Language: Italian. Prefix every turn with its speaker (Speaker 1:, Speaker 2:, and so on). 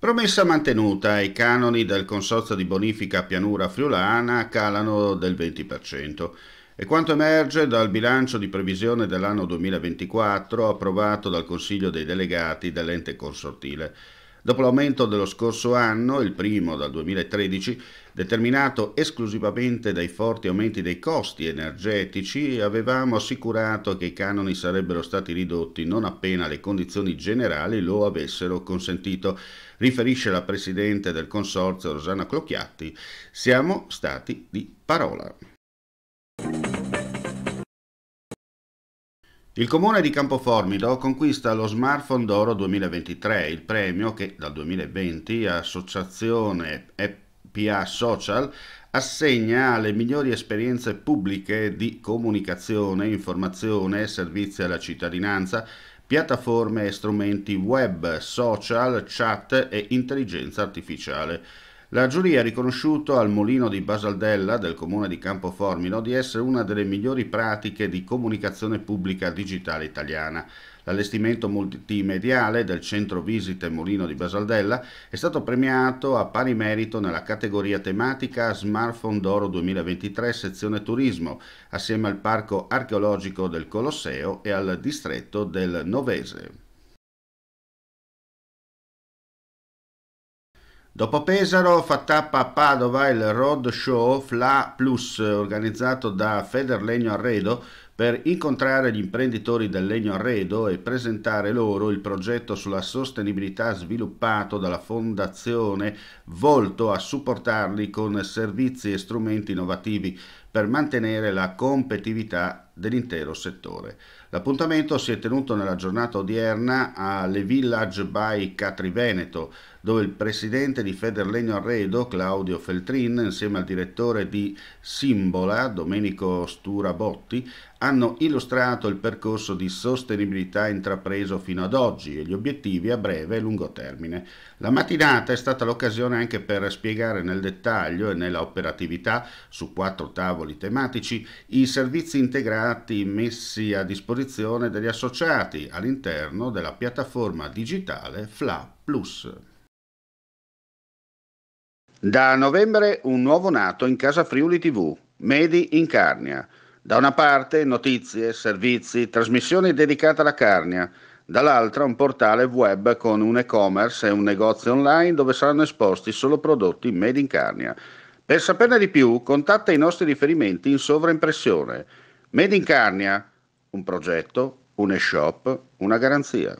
Speaker 1: Promessa mantenuta, i canoni del Consorzio di Bonifica Pianura Friulana calano del 20%. E quanto emerge dal bilancio di previsione dell'anno 2024 approvato dal Consiglio dei Delegati dell'ente consortile. Dopo l'aumento dello scorso anno, il primo dal 2013, determinato esclusivamente dai forti aumenti dei costi energetici, avevamo assicurato che i canoni sarebbero stati ridotti non appena le condizioni generali lo avessero consentito, riferisce la presidente del consorzio Rosanna Clocchiatti. Siamo stati di parola. Il comune di Campoformido conquista lo Smartphone d'Oro 2023, il premio che dal 2020 Associazione EPA Social assegna alle migliori esperienze pubbliche di comunicazione, informazione servizi alla cittadinanza, piattaforme e strumenti web, social, chat e intelligenza artificiale. La giuria ha riconosciuto al mulino di Basaldella del comune di Campoformino di essere una delle migliori pratiche di comunicazione pubblica digitale italiana. L'allestimento multimediale del centro visite Mulino di Basaldella è stato premiato a pari merito nella categoria tematica Smartphone d'Oro 2023 sezione turismo, assieme al Parco archeologico del Colosseo e al distretto del Novese. Dopo Pesaro fa tappa a Padova il road show FLA Plus organizzato da Federlegno Arredo per incontrare gli imprenditori del legno arredo e presentare loro il progetto sulla sostenibilità sviluppato dalla Fondazione volto a supportarli con servizi e strumenti innovativi per mantenere la competitività dell'intero settore. L'appuntamento si è tenuto nella giornata odierna a Le Village by Catri Veneto, dove il presidente di Federlegno Arredo, Claudio Feltrin, insieme al direttore di Simbola, Domenico Sturabotti, hanno illustrato il percorso di sostenibilità intrapreso fino ad oggi e gli obiettivi a breve e lungo termine. La mattinata è stata l'occasione anche per spiegare nel dettaglio e nella operatività su quattro tavoli tavoli tematici, i servizi integrati messi a disposizione degli associati all'interno della piattaforma digitale FLA Plus. Da novembre un nuovo nato in casa Friuli TV, Medi in Carnia. Da una parte notizie, servizi, trasmissioni dedicate alla Carnia, dall'altra un portale web con un e-commerce e un negozio online dove saranno esposti solo prodotti made in Carnia. Per saperne di più, contatta i nostri riferimenti in sovraimpressione. Made in Carnia, un progetto, un e-shop, una garanzia.